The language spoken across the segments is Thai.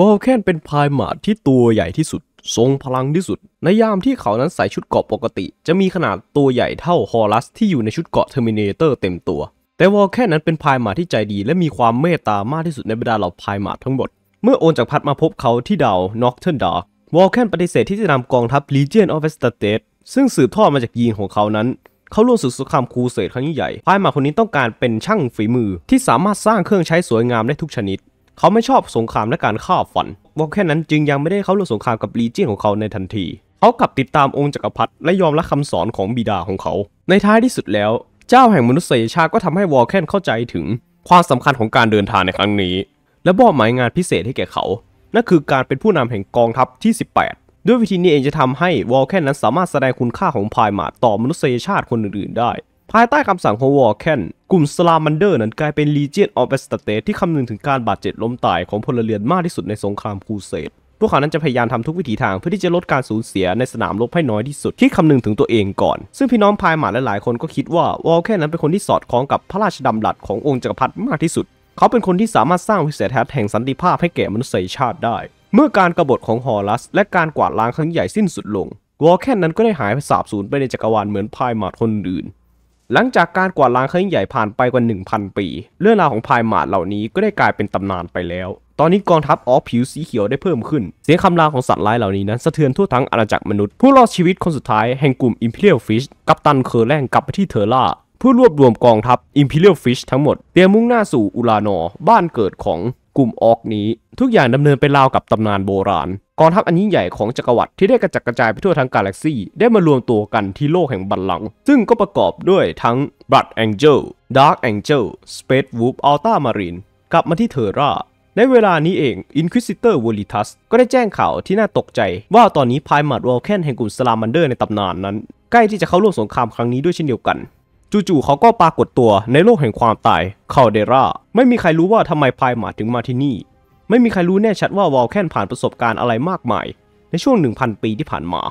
วอลแคนเป็นพายหมาดที่ตัวใหญ่ที่สุด ทรงพลังที่สุด ในยามที่เขานั้นใส่ชุดเกราะปกติ จะมีขนาดตัวใหญ่เท่าฮอรัสที่อยู่ในชุดเกราะเทอร์มินเตอร์เต็มตัว แต่วอลแคนนั้นเป็นพายหมาที่ใจดีและมีความเมตตามากที่สุดในบรรดาเหล่าพายหมาทั้งหมดเมื่อโอนจากพัดมาพบเขาที่ดาวนอกเทิร์นดาร์กวอลแคนปฏิเสธที่จะนำกองทัพ Legion of e s t a t e ซึ่งสืบทอดมาจากยีนของเขานั้น เขาร่วมสึกสงครามครูเสดครั้งใหญ่พายหมาคนนี้ต้องการเป็นช่างฝีมือที่สามารถสร้างเครื่องใช้สวยงามได้ทุกชนิดเขาไม่ชอบสงครามและการฆ่าฝันบอกแค่นั้นจึงยังไม่ได้เข้าร่วมสงครามกับลีเจียนของเขาในทันที เขากลับติดตามองค์จักรพรรดิและยอมรับคำสอนของบิดาของเขา ในท้ายที่สุดแล้ว เจ้าแห่งมนุษยชาติก็ทำให้วอลแคนเข้าใจถึงความสำคัญของการเดินทางในครั้งนี้ และมอบหมายงานพิเศษให้แก่เขา นั่นคือการเป็นผู้นำแห่งกองทัพที่ 18ด้วยวิธีนี้เองจะทำให้วอลแคนนั้นสามารถแสดงคุณค่าของพายมาต่อมนุษยชาติคนอื่นๆ ได้ ภายใต้คำสั่งของวอลแคนกลุ่มสลามันเดอร์นั้นกลายเป็น l ี g i อ n o อ e s t เตตที่คำนึงถึงการบาดเจ็บล้มตายของพลเรือนมากที่สุดในสงครามครูเสดพวกเขานั้นจะพยายามทำทุกวิถีทางเพื่อที่จะลดการสูญเสียในสนามรบให้น้อยที่สุดคิดคำนึงถึงตัวเองก่อน ซึ่งพี่น้องพายหมาหลายคนก็คิดว่าวอลแค่นั้นเป็นคนที่สอดคล้องกับพระราชดำรัสขององค์จักรพรรดิมากที่สุด เขาเป็นคนที่สามารถสร้างวิสัยทัศน์แห่งสันติภาพให้แก่มนุษยชาติได้ เมื่อการกบฏของฮอรัส และการกวาดล้างครั้งใหญ่สิ้นสุดลง วอลแค่นั้นก็ได้หายไปสาบสูญไปในจักรวาลเหมือนพายหมาคนอื่นหลังจากการกวาดล้างครั้งใหญ่ผ่านไปกว่า 1,000 ปี เรื่องราวของพายหมาดเหล่านี้ก็ได้กลายเป็นตำนานไปแล้ว ตอนนี้กองทัพออฟผิวสีเขียวได้เพิ่มขึ้น เสียงคำรามของสัตว์ร้ายเหล่านี้นั้นสะเทือนทั่วทั้งอาณาจักรมนุษย์ ผู้รอดชีวิตคนสุดท้ายแห่งกลุ่ม Imperial Fish กัปตันเคอร์แลงกลับไปที่เทอร่าเพื่อรวบรวมกองทัพ Imperial Fish ทั้งหมดเตรียมมุ่งหน้าสู่อุลานอบ้านเกิดของกลุ่มออกนี้ ทุกอย่างดำเนินไปราวกับตำนานโบราณกองทัพอันยิ่งใหญ่ของจักรวรรดิที่ได้กระจัดกระจายไปทั่วทั้งกาแล็กซีได้มารวมตัวกันที่โลกแห่งบัลลังก์ซึ่งก็ประกอบด้วยทั้งบัตแองเจิลดาร์กแองเจิลสเปซวูฟอัลต้ามารินกลับมาที่เทอร่าในเวลานี้เองอินควิสิเตอร์วอลิทัสก็ได้แจ้งข่าวที่น่าตกใจว่าตอนนี้พายม์ดวอลแคนแห่งกลุ่มสลามันเดอร์ในตำนานนั้น ใกล้ที่จะเข้าร่วมสงครามครั้งนี้ด้วยเช่นเดียวกันจู่ๆเขาก็ปรากฏตัวในโลกแห่งความตายคาเดราไม่มีใครรู้ว่าทำไมพายหมาถึงมาที่นี่ไม่มีใครรู้แน่ชัดว่าวอลแคนผ่านประสบการณ์อะไรมากมายในช่วง 1,000 ปีที่ผ่านมา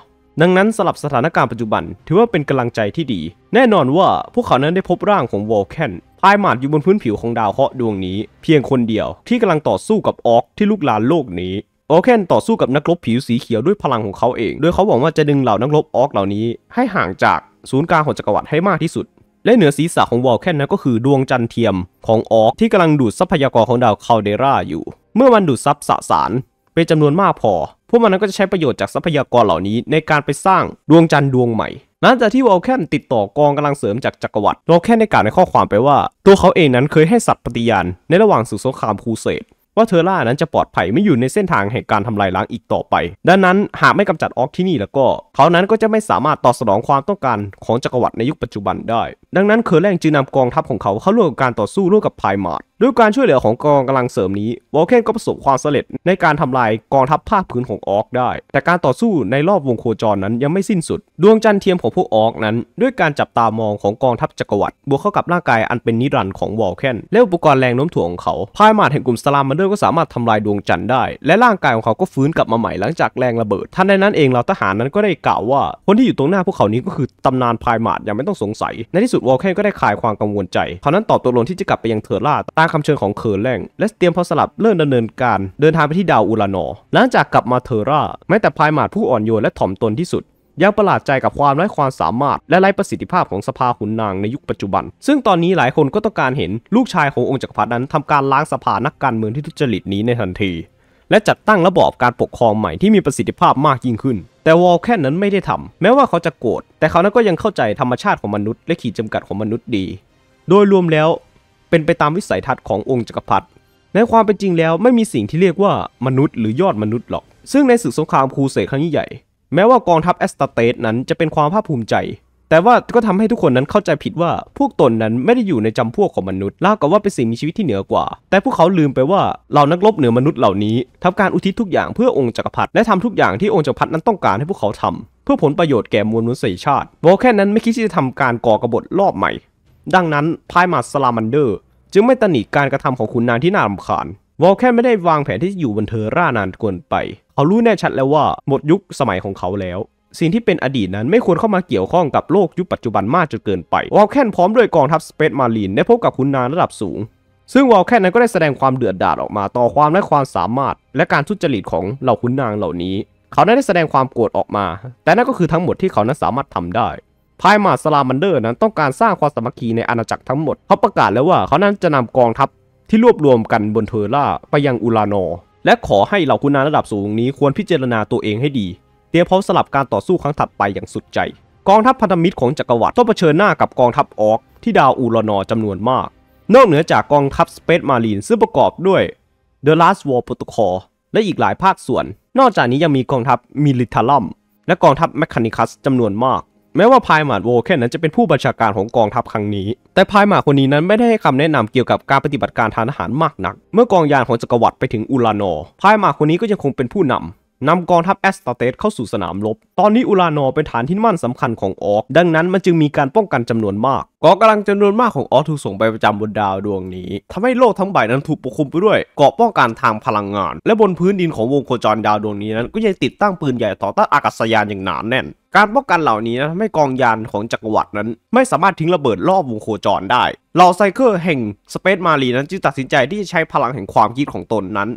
ดังนั้นสลับสถานการณ์ปัจจุบันถือว่าเป็นกำลังใจที่ดี แน่นอนว่าพวกเขานั้นได้พบร่างของวอลแคนพายหมาดอยู่บนพื้นผิวของดาวเคราะห์ดวงนี้เพียงคนเดียวที่กำลังต่อสู้กับออกที่ลุกลานโลกนี้ออเคนต่อสู้กับนักรบผิวสีเขียวด้วยพลังของเขาเอง โดยเขาหวังว่าจะดึงเหล่านักรบออกเหล่านี้ให้ห่างจากศูนย์กลางของจักรวรรดิให้มากที่สุด และเหนือศีรษะของวอลแคนนั้นก็คือดวงจันทร์เทียมของออกที่กำลังดูดทรัพยากรของดาวคาลเดราอยู่เมื่อมันดูดซับสสารเป็นจำนวนมากพอ พวกมันก็จะใช้ประโยชน์จากทรัพยากรเหล่านี้ในการไปสร้างดวงจันทร์ดวงใหม่หลังจากที่วอลแคนติดต่อกองกำลังเสริมจากจักรวรรดิวอลแคนได้กล่าวในข้อความไปว่า ตัวเขาเองนั้นเคยให้สัตว์ปฏิญาณ ในระหว่างสู่สงครามครูเสดว่าเทอร่านั้นจะปลอดภัยไม่อยู่ในเส้นทางแห่งการทำลายล้างอีกต่อไป ดังนั้นหากไม่กำจัดออกที่นี่แล้วก็ เขานั้นก็จะไม่สามารถตอบสนองความต้องการของจักรวรรดิในยุคปัจจุบันได้ดังนั้นเคอร์แลงจึงนำกองทัพของเขาเข้าร่วมกับการต่อสู้ร่วมกับไพมาร์ดด้วยการช่วยเหลือของกองกำลังเสริมนี้วอลเคนก็ประสบความสำเร็จในการทำลายกองทัพภาคพื้นของออกได้ แต่การต่อสู้ในรอบวงโครจรนั้นยังไม่สิ้นสุด ดวงจันทร์เทียมของพวกออกนั้น ด้วยการจับตามองของกองทัพจักรวรรดิบวกเข้ากับร่างกายอันเป็นนิรันดร์ของวอลเคนและอุปกรณ์แรงโน้มถ่วงของเขาไพมาร์ดแห่งกลุ่มสลามมันเดอร์ก็สามารถทำลายดวงจันทร์ได้ และร่างกายของเขาก็ฟื้นกลับมาใหม่หลังจากแรงระเบิดทันใดนั้นเองเราทหารนั้นก็ได้กล่าวว่า คนที่อยู่ตรงหน้าพวกเขานี้ก็คือตำนานไพมาร์ดยางไม่ต้องสงสัย ในที่สุดวอลเคนก็ได้คลายความกังวลใจ เขานั้นตอบตกลงที่จะกลับไปยังเทอร่าตามคำเชิญของเคิร์แลงและเตรียมพอสลับเริ่มดำเนินการ เดินทางไปที่ดาวอุลานอ หลังจากกลับมาเทอร่าแม้แต่พายหมาดผู้อ่อนโยนและถ่อมตนที่สุด ยังประหลาดใจกับความไร้ความสามารถและไร้ประสิทธิภาพของสภาขุนนางในยุคปัจจุบัน ซึ่งตอนนี้หลายคนก็ต้องการเห็นลูกชายขององค์จักรพรรดินั้นทำการล้างสภานักการเมืองที่ทุจริตนี้ในทันที และจัดตั้งระบอบการปกครองใหม่ที่มีประสิทธิภาพมากยิ่งขึ้นแต่วอลแค่นั้นไม่ได้ทำ แม้ว่าเขาจะโกรธแต่เขานั้นก็ยังเข้าใจธรรมชาติของมนุษย์ และขีดจำกัดของมนุษย์ดี โดยรวมแล้วเป็นไปตามวิสัยทัศน์ขององค์จักรพรรดิในความเป็นจริงแล้วไม่มีสิ่งที่เรียกว่ามนุษย์หรือยอดมนุษย์หรอกซึ่งในศึกสงครามครูเสกครั้งใหญ่ แม้ว่ากองทัพแอสตาเตสนั้นจะเป็นความภาคภูมิใจแต่ว่าก็ทำให้ทุกคนนั้นเข้าใจผิดว่าพวกตนนั้นไม่ได้อยู่ในจำพวกของมนุษย์ลากับว่าเป็นสิ่งมีชีวิตที่เหนือกว่า แต่พวกเขาลืมไปว่าเหล่านักรบเหนือมนุษย์เหล่านี้ทำการอุทิศทุกอย่างเพื่อองค์จักรพรรดิและทำทุกอย่างที่องค์จักรพรรดินั้นต้องการให้พวกเขาทำ เพื่อผลประโยชน์แก่มวลมนุษยชาติวอลแค่นั้นไม่คิดที่จะทำการก่อกบฏรอบใหม่ ดังนั้นพายมาสลามันเดอร์ จึงไม่ตนิการกระทำของขุนนางที่น่ารำคาญวอลแค่ไม่ได้วางแผนที่จะอยู่บนเธอร่านานเกินไปเขารู้แน่ชัดแล้วว่า หมดยุคสมัยของเขาแล้วสิ่งที่เป็นอดีตนั้นไม่ควรเข้ามาเกี่ยวข้องกับโลกยุคปัจจุบันมากจนเกินไปวอลแคนพร้อมด้วยกองทัพสเปซมารีนได้พบกับคุณนานระดับสูง ซึ่งวอลแคนนั้นก็ได้แสดงความเดือดดาลออกมาต่อความและความสามารถ และการทุจริตของเหล่าคุณนางเหล่านี้ เขาได้แสดงความโกรธออกมา แต่นั่นก็คือทั้งหมดที่เขานั้นสามารถทำได้พายมาสลามันเดอร์นั้นต้องการสร้างความสมัคใีในอาณาจักรทั้งหมด เขาประกาศแล้วว่าเขานั้นจะนำกองทัพที่รวบรวมกันบนเทอร่าไปยังอุลานอและขอให้เหล่าคุณนางระดับสูง นี้ควรพิจารณาตัวเองให้ดีรียมพร้อมสลับการต่อสู้ครั้งถัดไปอย่างสุดใจ กองทัพพันธมิตรของจักรวรรดิต้องเผชิญหน้ากับกองทัพออกที่ดาวอูรานอจำนวนมาก นอกเหนือจากกองทัพสเปซมารีนซึ่งประกอบด้วย The Last War Protocol และอีกหลายภาคส่วน นอกจากนี้ยังมีกองทัพมิลิทาลัมและกองทัพแมคคานิคัสจำนวนมาก แม้ว่าพายมาดโวแค่นั้นจะเป็นผู้บัญชาการของกองทัพครั้งนี้ แต่พายมาคนนี้นั้นไม่ได้ให้คำแนะนำเกี่ยวกับการปฏิบัติการทางทหารมากนัก เมื่อกองยานของจักรวรรดิไปถึงอูลานอพายมาคนนี้ก็ยังคงเป็นผู้นานำกองทัพแอสตาเตสเข้าสู่สนามรบ ตอนนี้อุลานอเป็นฐานที่มั่นสำคัญของออกดังนั้นมันจึงมีการป้องกันจำนวนมาก กองกำลังจำนวนมากของออกถูกส่งไปประจำบนดาวดวงนี้ ทำให้โลกทั้งใบนั้นถูกปกคลุมไปด้วยเกาะป้องกันทางพลังงาน และบนพื้นดินของวงโคจรดาวดวงนี้นั้นก็ยังติดตั้งปืนใหญ่ต่อต้านอากาศยานอย่างหนาแน่น การป้องกันเหล่านี้นะทำให้กองยานของจักรวรรดินั้น ไม่สามารถทิ้งระเบิดรอบวงโคจรได้เหล่าไซเคอร์แห่งสเปซมารีนั้นจึงตัดสินใจที่จะใช้พลังแห่งความคิดของตนนั้น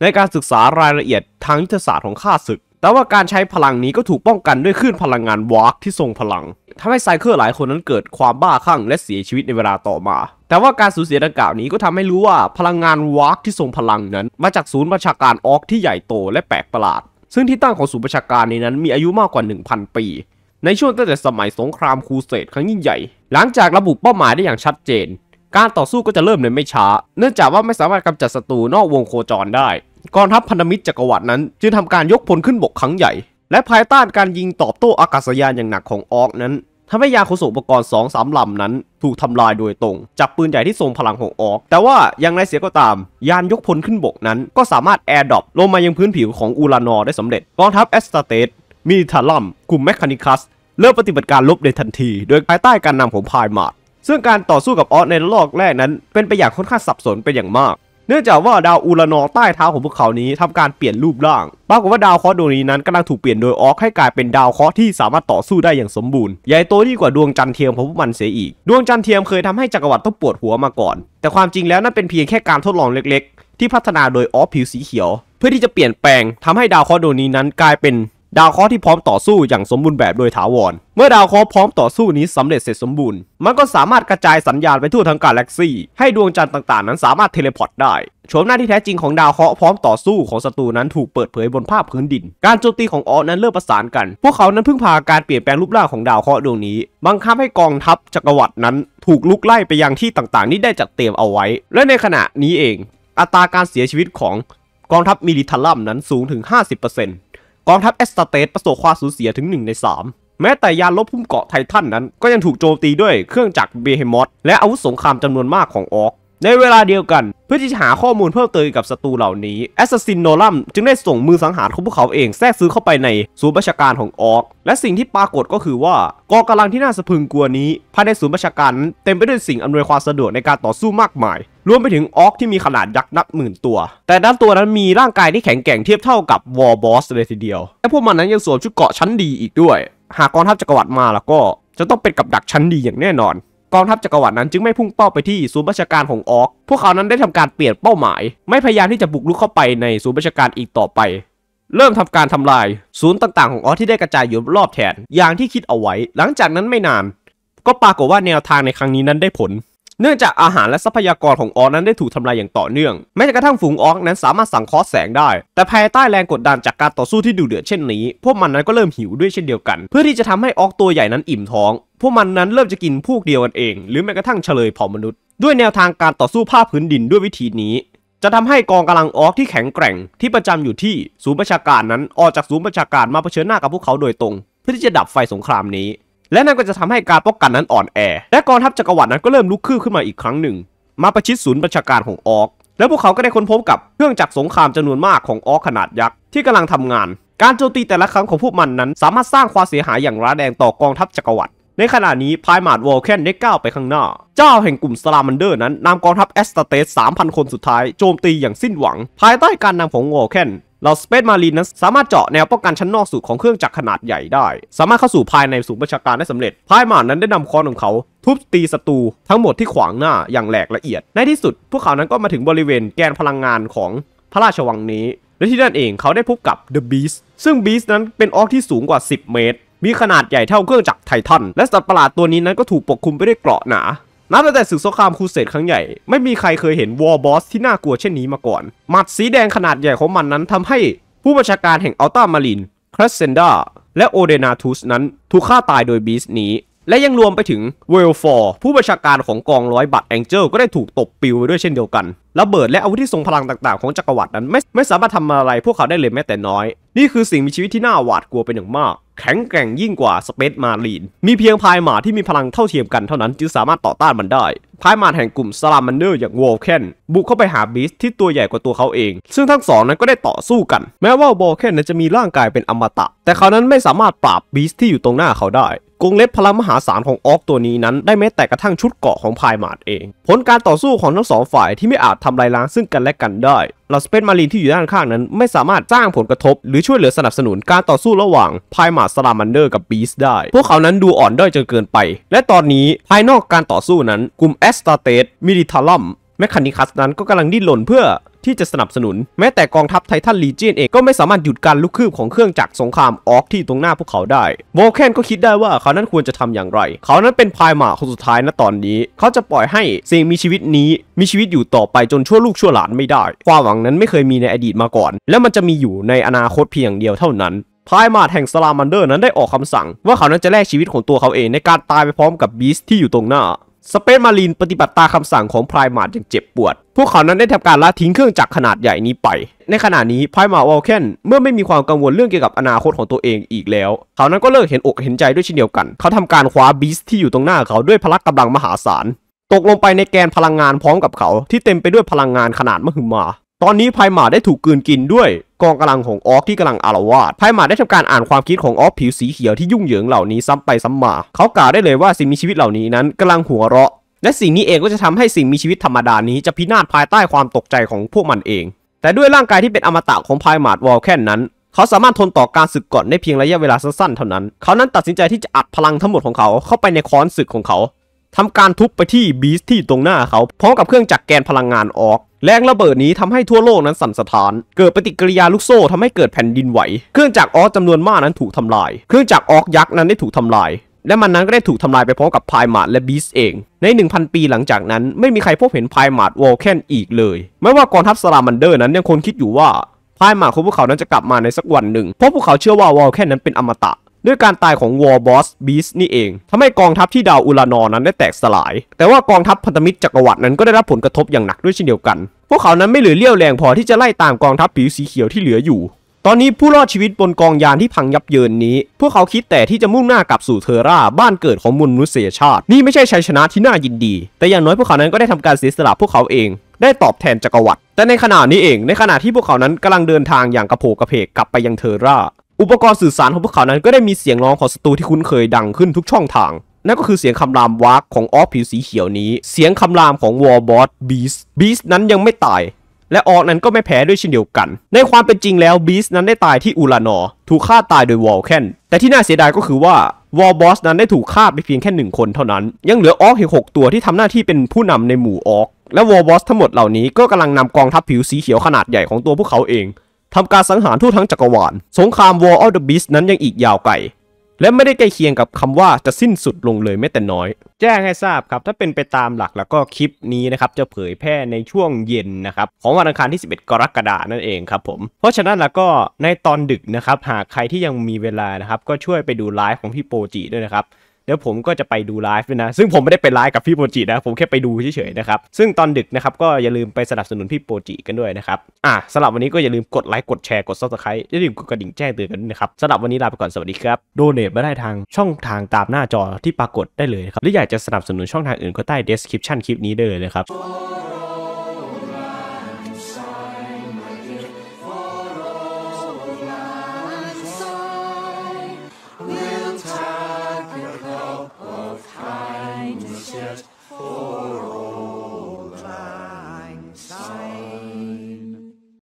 ในการศึกษารายละเอียดทางยุทธศาสตร์ของข้าศึก แต่ว่าการใช้พลังนี้ก็ถูกป้องกันด้วยคลื่นพลังงานวาร์กที่ทรงพลัง ทำให้ไซเคิลหลายคนนั้นเกิดความบ้าคลั่ง และเสียชีวิตในเวลาต่อมา แต่ว่าการสูญเสียดังกล่าวนี้ก็ทำให้รู้ว่า พลังงานวาร์กที่ทรงพลังนั้น มาจากศูนย์ประชาการออกที่ใหญ่โตและแปลกประหลาด ซึ่งที่ตั้งของศูนย์ประชาการในนั้นมีอายุมากกว่า 1000 ปี ในช่วงตั้งแต่สมัยสงครามครูเสดครั้งยิ่งใหญ่ หลังจากระบุเป้าหมายได้อย่างชัดเจนการต่อสู้ก็จะเริ่มในไม่ช้า เนื่องจากว่าไม่สามารถกำจัดศัตรูนอกวงโคจรได้ กองทัพพันธมิตรจักรวรรดินั้น จึงทำการยกพลขึ้นบกครั้งใหญ่ และภายใต้การยิงตอบโต้อากาศยานอย่างหนักของออกนั้นทำให้ยาโคสอุปกรณ์สองสามลำนั้นถูกทำลายโดยตรง จากปืนใหญ่ที่ทรงพลังของออก แต่ว่าอย่างไรเสียก็ตาม ยานยกพลขึ้นบกนั้น ก็สามารถแอร์ดรอปลงมายังพื้นผิวของอูรานอ ได้สำเร็จ กองทัพแอสตาเตสมิทาลัมกลุ่มแมคคานิคัสเริ่มปฏิบัติการลบในทันที โดยภายใต้การนำของพายมาร์ซึ่งการต่อสู้กับออสในรอบแรกนั้นเป็นไปอย่างค่อนข้างสับสนเป็นอย่างมาก เนื่องจากว่าดาวอูรานอใต้เท้าของพวกเขานี้ทำการเปลี่ยนรูปร่าง ปรากฏว่าดาวเคราะห์ดวงนี้นั้นกำลังถูกเปลี่ยนโดยออสให้กลายเป็นดาวเคราะห์ที่สามารถต่อสู้ได้อย่างสมบูรณ์ใหญ่โตยิ่งกว่าดวงจันทร์เทียมของพวกมันเสียอีก ดวงจันทร์เทียมเคยทำให้จักรวรรดิต้องปวดหัวมาก่อน แต่ความจริงแล้วนั่นเป็นเพียงแค่การทดลองเล็ก ๆ ที่พัฒนาโดยออสผิวสีเขียว เพื่อที่จะเปลี่ยนแปลงทำให้ดาวเคราะห์ดวงนี้นั้นกลายเป็นดาวเคราะห์ที่พร้อมต่อสู้อย่างสมบูรณ์แบบโดยถาวร เมื่อดาวเคราะห์พร้อมต่อสู้นี้สำเร็จเสร็จสมบูรณ์ มันก็สามารถกระจายสัญญาณไปทั่วทั้งกาแล็กซี่ให้ดวงจันทร์ต่างๆ นั้นสามารถเทเลพอร์ตได้ โฉมหน้าที่แท้จริงของดาวเคราะห์พร้อมต่อสู้ของศัตรูนั้นถูกเปิดเผยบนภาพพื้นดิน การโจมตีของออสนั้นเริ่มประสานกัน พวกเขานั้นพึ่งพาการเปลี่ยนแปลงรูปร่างของดาวเคราะห์ดวงนี้ บังคับให้กองทัพจักรวรรดินั้นถูกลุกไล่ไปยังที่ต่างๆ นี้ได้จัดเตรียมเอาไว้ และในขณะนี้เอง อัตราการเสียชีวิตของกองทัพมิลิทัลลัมนั้นสูงถึง 50%กองทัพเอสตาเตสประสบความสูญเสียถึง 1 ใน 3 แม้แต่ยานลบพุ่มเกาะไททันนั้นก็ยังถูกโจมตีด้วยเครื่องจักรเบเฮมอสและอาวุธสงครามจำนวนมากของออกในเวลาเดียวกันเพื่อที่จะหาข้อมูลเพิ่มเติมกับศัตรูเหล่านี้ แอสซัสซินโนลัมจึงได้ส่งมือสังหารของพวกเขาเองแทรกซื้อเข้าไปในศูนย์บัญชาการของออกและสิ่งที่ปรากฏก็คือว่า กองกำลังที่น่าสะพึงกลัวนี้ภายในศูนย์บัญชาการเต็มไปด้วยสิ่งอำนวยความสะดวกในการต่อสู้มากมายรวมไปถึงออกที่มีขนาดยักษ์นับหมื่นตัว แต่ด้านตัวนั้นมีร่างกายที่แข็งแกร่งเทียบเท่ากับวอลบอสเลยทีเดียว และพวกมันนั้นยังสวมชุดเกราะชั้นดีอีกด้วย หากกองทัพจักรวรรดิมาแล้วก็จะต้องเป็นกับดักชั้นดีอย่างแน่นอน กองทัพจักรวรรดินั้นจึงไม่พุ่งเป้าไปที่ศูนย์ราชการของออกพวกเขานั้นได้ทำการเปลี่ยนเป้าหมาย ไม่พยายามที่จะบุกรุกเข้าไปในศูนย์ราชการอีกต่อไป เริ่มทำการทำลาย ศูนย์ต่าง ๆ ของออกที่ได้กระจายอยู่รอบแทนอย่างที่คิดเอาไว้ หลังจากนั้นไม่นานก็ปรากฏว่าแนวทางในครั้งนี้นั้นได้ผลเนื่องจากอาหารและทรัพยากรของออกนั้นได้ถูกทำลายอย่างต่อเนื่อง แม้กระทั่งฝูงออกนั้นสามารถสังเคราะห์แสงได้แต่ภายใต้แรงกดดันจากการต่อสู้ที่ดุเดือดเช่นนี้ พวกมันนั้นก็เริ่มหิวด้วยเช่นเดียวกัน เพื่อที่จะทำให้ออกตัวใหญ่นั้นอิ่มท้อง พวกมันนั้นเริ่มจะกินพวกเดียวกันเอง หรือแม้กระทั่งเฉลยผอมมนุษย์ด้วยแนวทางการต่อสู้ภาพื้นดินด้วยวิธีนี้ จะทำให้กองกำลังออกที่แข็งแกร่งที่ประจำอยู่ที่ศูนย์ประชาการนั้นออกจากศูนย์ประชาการมาเผชิญหน้ากับพวกเขาโดยตรง เพื่อที่จะดับไฟสงครามนี้และนั่นก็จะทำให้การป้องกันนั้นอ่อนแอ และกองทัพจักรวรรดินั้นก็เริ่มลุกคืบขึ้นมาอีกครั้งหนึ่ง มาประชิดศูนย์ประชาการของออก แล้วพวกเขาก็ได้ค้นพบกับเครื่องจักรสงครามจำนวนมากของออกขนาดยักษ์ที่กำลังทำงาน การโจมตีแต่ละครั้งของพวกมันนั้นสามารถสร้างความเสียหายอย่างร้ายแรงต่อกองทัพจักรวรรดิในขณะนี้พายมาดวอลแคนได้ก้าวไปข้างหน้า เจ้าแห่งกลุ่มสลามันเดอร์นั้นนำกองทัพแอสตาเตส 3,000 คนสุดท้าย โจมตีอย่างสิ้นหวัง ภายใต้การนำของวอลแคนเราสเปซมารีนนั้นสามารถเจาะแนวป้องกันชั้นนอกสุดของเครื่องจักรขนาดใหญ่ได้ สามารถเข้าสู่ภายในศูนย์ประชาการได้สำเร็จพายหมานั้นได้นำคอนของเขา ทุบตีศัตรูทั้งหมดที่ขวางหน้าอย่างแหลกละเอียด ในที่สุดพวกเขานั้นก็มาถึงบริเวณแกนพลังงานของพระราชวังนี้และที่นั่นเองเขาได้พบกับเดอะบีสซึ่งบีสนั้นเป็นออกที่สูงกว่า10 เมตรมีขนาดใหญ่เท่าเครื่องจักรไททัน และสัตว์ประหลาดตัวนี้นั้นก็ถูกปกคลุมไปด้วยเกราะหนา นับตั้งแต่ศึกสงครามครูเสดครั้งใหญ่ไม่มีใครเคยเห็นวอลบอสที่น่ากลัวเช่นนี้มาก่อน หมัดสีแดงขนาดใหญ่ของมันนั้นทำให้ผู้บัญชาการแห่งอัลตามารินครัสเซนดาและโอเดนาทูสนั้นถูกฆ่าตายโดยบีสนี้ และยังรวมไปถึงเวลฟอร์ผู้บัญชาการของกองร้อยบัตแองเจิลก็ได้ถูกตบปิวไปด้วยเช่นเดียวกันระเบิดและอาวุธที่ทรงพลังต่างๆของจักรวรรดินั้นไม่ไม่สามารถทำอะไรพวกเขาได้เลยแม้แต่น้อยนี่คือสิ่งมีชีวิตที่น่าหวาดกลัวเป็นอย่างมาก แข็งแกร่งยิ่งกว่าสเปซมารีน มีเพียงพายหมาที่มีพลังเท่าเทียมกันเท่านั้นจึงสามารถต่อต้านมันได้พายหมาแห่งกลุ่มสลามันเดอร์อย่างวอลเคนบุกเข้าไปหาบีสที่ตัวใหญ่กว่าตัวเขาเอง ซึ่งทั้งสองนั้นก็ได้ต่อสู้กัน แม้ว่าวอลเคนนนั้จะมีร่างกายเป็นอมตะ แต่เขานั้นไม่สามารถปราบบีสที่อยู่ตรงหน้าเขาได้กงเล็บพลังมหาศาลของออกตัวนี้นั้นได้แม้แต่กระทั่งชุดเกาะของพายมาดเอง ผลการต่อสู้ของทั้งสองฝ่ายที่ไม่อาจทำลายล้างซึ่งกันและกันได้เรลาสเปนมารีนที่อยู่ด้านข้างนั้นไม่สามารถสร้างผลกระทบ หรือช่วยเหลือสนับสนุนการต่อสู้ระหว่างพายมาดสลามันเดอร์ กับบีสได้ พวกเขานั้นดูอ่อนด้อยจนเกินไป และตอนนี้ภายนอกการต่อสู้นั้นกลุ่มแอสตาเตสมิริทัลลัมแมคคานิคัสนั้นก็กำลังดิ้นหล่นเพื่อที่จะสนับสนุน แม้แต่กองทัพไททันลีเจนเองก็ไม่สามารถหยุดการลุกคืบของเครื่องจักรสงครามออกที่ตรงหน้าพวกเขาได้โวลแคนก็คิดได้ว่าเขานั้นควรจะทำอย่างไร เขานั้นเป็นพายหมาคนสุดท้ายณตอนนี้ เขาจะปล่อยให้สิ่งมีชีวิตนี้มีชีวิตอยู่ต่อไปจนชั่วลูกชั่วหลานไม่ได้ความหวังนั้นไม่เคยมีในอดีตมาก่อน และมันจะมีอยู่ในอนาคตเพียงเดียวเท่านั้นพายมาแห่งสลามันเดอร์นั้นได้ออกคำสั่ง ว่าเขานั้นจะแลกชีวิตของตัวเขาเองในการตายไปพร้อมกับบีสที่อยู่ตรงหน้าสเปซมารีนปฏิบัติตาคำสั่งของไพร์มาดอย่างเจ็บปวด พวกเขานั้นได้ทำการละทิ้งเครื่องจักรขนาดใหญ่นี้ไป ในขณะนี้ไพร์มาดวอลเคนเมื่อไม่มีความกังวลเรื่องเกี่ยวกับอนาคตของตัวเองอีกแล้ว เขานั้นก็เลิกเห็นอกเห็นใจด้วยเช่นเดียวกัน เขาทำการคว้าบีสที่อยู่ตรงหน้าเขาด้วยพลังกำลังมหาศาล ตกลงไปในแกนพลังงานพร้อมกับเขา ที่เต็มไปด้วยพลังงานขนาดมหึมาตอนนี้ไพหมาได้ถูกกืนกินด้วย กองกำลังของออฟที่กำลังอารวาสไพหมาได้ทำการอ่านความคิดของออฟผิวสีเขียวที่ยุ่งเหยิงเหล่านี้ซ้ำไปซ้ำมา เขากล่าวได้เลยว่าสิ่งมีชีวิตเหล่านี้นั้น กำลังหัวเราะ และสิ่งนี้เองก็จะทำให้สิ่งมีชีวิตธรรมดานี้จะพินาศภายใต้ความตกใจของพวกมันเอง แต่ด้วยร่างกายที่เป็นอมตะของไพหมาดวอลแค่นั้น เขาสามารถทนต่อการศึกก่อนได้เพียงระยะเวลาสั้นๆ เท่านั้น เขานั้นตัดสินใจที่จะอัดพลังทั้งหมดของเขาเข้าไปในค้อนศึกของเขาทำการทุบไปที่บีสที่ตรงหน้าเขาพร้อมกับเครื่องจักรแกนพลังงานออกแรงระเบิดนี้ทำให้ทั่วโลกนั้นสั่นสะท้าน เกิดปฏิกิริยาลูกโซ่ทำให้เกิดแผ่นดินไหว เครื่องจักรออกจำนวนมากนั้นถูกทำลาย เครื่องจักรออกยักษ์นั้นได้ถูกทำลาย และมันนั้นก็ได้ถูกทำลายไปพร้อมกับพายมาดและบีสเองใน 1,000 ปีหลังจากนั้นไม่มีใครพบเห็นพายมาดวอลแคนอีกเลยไม่ว่ากองทัพสลามันเดอร์นั้นยังคงคิดอยู่ว่าพายมาดของพวกเขานั้นจะกลับมาในสักวันหนึ่งเพราะพวกเขาเชื่อว่าวอลแคนนั้นเป็นอมตะด้วยการตายของวอลบอสบีสนี่เองทำให้กองทัพที่ดาวอุลานอนั้นได้แตกสลาย แต่ว่ากองทัพพันธมิตรจักรวรรดินั้นก็ได้รับผลกระทบอย่างหนักด้วยเช่นเดียวกัน พวกเขานั้นไม่เหลือเลี้ยวแรงพอที่จะไล่ตามกองทัพผิวสีเขียวที่เหลืออยู่ ตอนนี้ผู้รอดชีวิตบนกองยานที่พังยับเยินนี้ พวกเขาคิดแต่ที่จะมุ่งหน้ากลับสู่เทอร่าบ้านเกิดของมนุษยชาติ นี่ไม่ใช่ชัยชนะที่น่ายินดี แต่อย่างน้อยพวกเขานั้นก็ได้ทำการเสียสละพวกเขาเองได้ตอบแทนจักรวรรดิแต่ในขณะนี้เองในขณะที่พวกเขานั้นกำลังเดินทางอย่างกระโผกกระเพกกลับไปยังเทอร่าอุปกรณ์สื่อสารของพวกเขานั้นก็ได้มีเสียงร้องของศัตรูที่คุ้นเคยดังขึ้นทุกช่องทาง นั่นก็คือเสียงคำรามวากของออฟผิวสีเขียวนี้ เสียงคำรามของวอลบอสบีสบีสนั้นยังไม่ตาย และออกนั้นก็ไม่แพ้ด้วยเช่นเดียวกัน ในความเป็นจริงแล้วบีสนั้นได้ตายที่อูลานอถูกฆ่าตายโดยวอลแคนแต่ที่น่าเสียดายก็คือว่าวอลบอสนั้นได้ถูกฆ่าไปเพียงแค่หนึ่งคนเท่านั้นยังเหลือออกอีกหกตัวที่ทำหน้าที่เป็นผู้นำในหมู่ออกและวอลบอสทั้งหมดเหล่านี้ก็กำลังนำกองทัพผิวสีเขียวขนาดใหญ่ของตัวพวกเขาเองทำการสังหารทั่วทั้งจักรวาลสงคราม War of the Beast นั้นยังอีกยาวไกลและไม่ได้ใกล้เคียงกับคำว่าจะสิ้นสุดลงเลยแม้แต่น้อย แจ้งให้ทราบครับ ถ้าเป็นไปตามหลักแล้วก็คลิปนี้นะครับจะเผยแพร่ในช่วงเย็นนะครับของวันอังคารที่ 11 กรกฎาคมนั่นเองครับผมเพราะฉะนั้นแล้วก็ในตอนดึกนะครับหากใครที่ยังมีเวลานะครับก็ช่วยไปดูไลฟ์ของพี่โปจิด้วยนะครับเดี๋ยวผมก็จะไปดูไลฟ์ด้วยนะซึ่งผมไม่ได้ไปไลฟ์กับพี่โปรจินะผมแค่ไปดูเฉยๆนะครับซึ่งตอนดึกนะครับก็อย่าลืมไปสนับสนุนพี่โปรจิกันด้วยนะครับอ่ะสำหรับวันนี้ก็อย่าลืม กดไลค์กดแชร์กดซับสไครต์อย่าลืมกดกระดิ่งแจ้งเตือนกันนะครับสำหรับวันนี้ลาไปก่อนสวัสดีครับโดเนทมาได้ทางช่องทางตามหน้าจอที่ปรากฏได้เลยครับหรืออยากจะสนับสนุนช่องทางอื่นก็ใต้เดสคริปชั่นคลิปนี้ได้เลยนะครับ